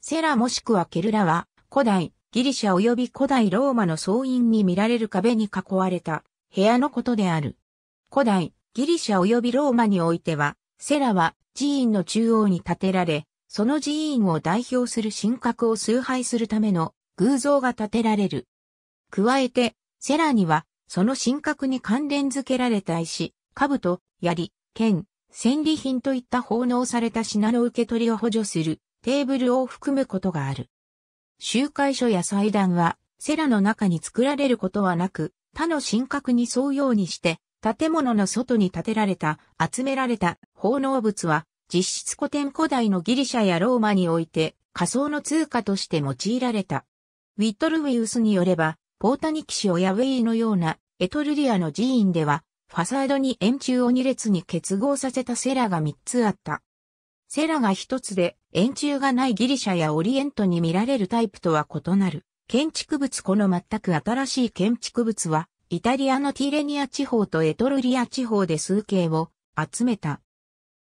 セラもしくはケルラは、古代、ギリシャ及び古代ローマの総院に見られる壁に囲われた部屋のことである。古代、ギリシャ及びローマにおいては、セラは寺院の中央に建てられ、その寺院を代表する神格を崇拝するための偶像が建てられる。加えて、セラには、その神格に関連付けられた石、兜、槍、剣、戦利品といった奉納された品の受け取りを補助するテーブルを含むことがある。集会所や祭壇は、セラの中に作られることはなく、他の神格に沿うようにして、建物の外に建てられた、集められた奉納物は、実質古典古代のギリシャやローマにおいて、仮想の通貨として用いられた。ウィットルウィウスによれば、ポータニキシオやウェイのようなエトルリアの寺院では、ファサードに円柱を2列に結合させたセラが3つあった。セラが一つで、円柱がないギリシャやオリエントに見られるタイプとは異なる。建築物この全く新しい建築物は、イタリアのティレニア地方とエトルリア地方で数形を集めた。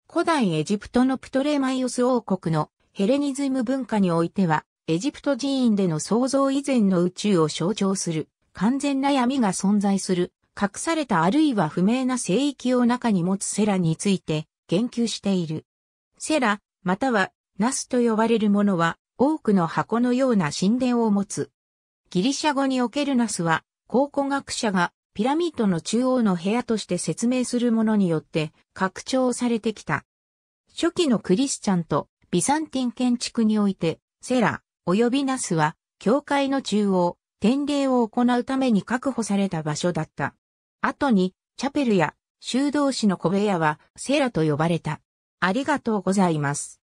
古代エジプトのプトレマイオス王国のヘレニズム文化においては、エジプト寺院での創造以前の宇宙を象徴する完全な闇が存在する、隠されたあるいは不明な聖域を中に持つセラについて研究している。セラ、またはナスと呼ばれるものは多くの箱のような神殿を持つ。ギリシャ語におけるナスは考古学者がピラミッドの中央の部屋として説明するものによって拡張されてきた。初期のクリスチャンとビサンティン建築において、セラ、及びナスは、教会の中央、典礼を行うために確保された場所だった。後に、チャペルや修道士の小部屋は、セラと呼ばれた。ありがとうございます。